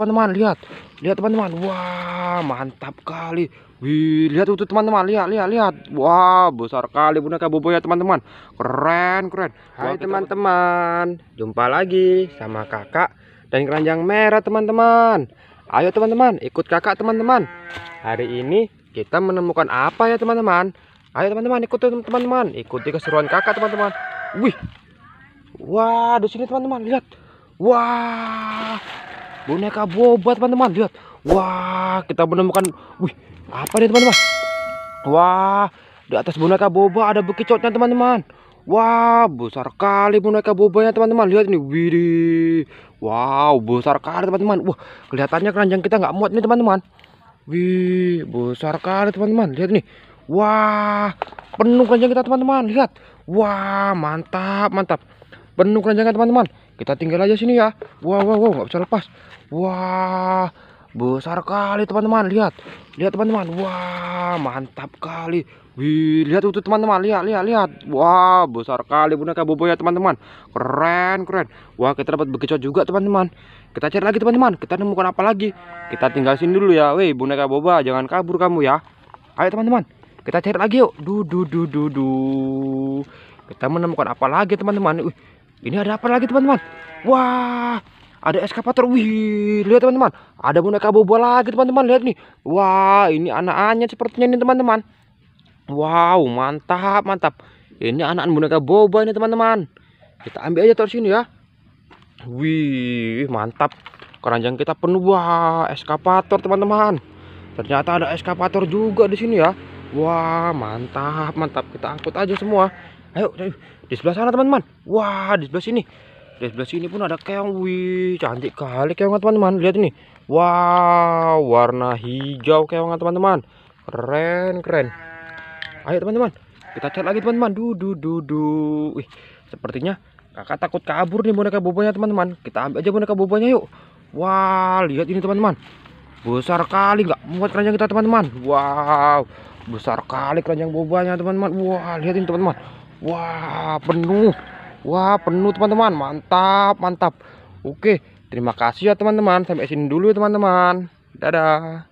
teman-teman lihat lihat teman-teman wah mantap kali Wih, lihat itu teman-teman, lihat, lihat, lihat. Wah, besar kali boneka bobo ya teman-teman. Keren, keren. Hai teman-teman, jumpa lagi sama kakak dan keranjang merah teman-teman. Ayo teman-teman, ikut kakak teman-teman. Hari ini kita menemukan apa ya teman-teman? Ayo teman-teman, ikut teman-teman, ikuti keseruan kakak teman-teman. Wih, wah, di sini teman-teman lihat. Wah, boneka boba teman-teman lihat wah kita menemukan wih apa nih teman-teman wah di atas boneka boba ada bekicotnya teman-teman Wah, besar kali boneka bobanya teman-teman. Lihat ini, widi Wow, besar kali teman-teman. Wah, kelihatannya keranjang kita nggak muat nih teman-teman. Wih, besar kali teman-teman. Lihat nih. Wah, penuh keranjang kita teman-teman. Lihat. Wah, mantap, mantap. Penuh keranjangnya teman-teman kita tinggal aja sini ya wow wow wow nggak bisa lepas wah besar kali teman-teman lihat lihat teman-teman wah mantap kali Wih, lihat itu teman-teman, lihat, lihat, lihat. Wah, besar kali boneka Bobo ya teman-teman. Keren, keren. Wah, kita dapat bekicot juga teman-teman. Kita cari lagi teman-teman. Kita nemukan apa lagi? Kita tinggal sini dulu ya. Wih, boneka Boba, jangan kabur kamu ya. Ayo teman-teman, kita cari lagi yuk. Du du du du du. Kita menemukan apa lagi teman-teman? Ini ada apa lagi teman-teman? Wah, ada eskavator. Wih, lihat teman-teman. Ada boneka bobo lagi teman-teman. Lihat nih. Wah, ini anak-anaknya sepertinya ini teman-teman. Wow, mantap, mantap. Ini anak anak boneka bobo ini teman-teman. Kita ambil aja terus ini ya. Wih, mantap. Keranjang kita penuh wah eskapator teman-teman. Ternyata ada eskapator juga di sini ya. Wah, mantap, mantap. Kita angkut aja semua. Ayo, ayo. Di sebelah sana teman-teman. Wah, di sebelah sini. Di sebelah sini pun ada keong. Wih, cantik kali keong teman-teman. Lihat ini. Wow, warna hijau keong teman-teman. Keren, keren. Ayo teman-teman. Kita cat lagi teman-teman. Du du du du. Wih, sepertinya kakak takut kabur nih boneka bobonya teman-teman. Kita ambil aja boneka bobonya yuk. Wah, lihat ini teman-teman. Besar kali nggak muat keranjang kita teman-teman. Wow, besar kali keranjang bobanya teman-teman. Wah, lihat ini teman-teman. Wah penuh Wah penuh teman-teman mantap mantap Oke terima kasih ya teman-teman Sampai sini dulu ya, teman-teman Dadah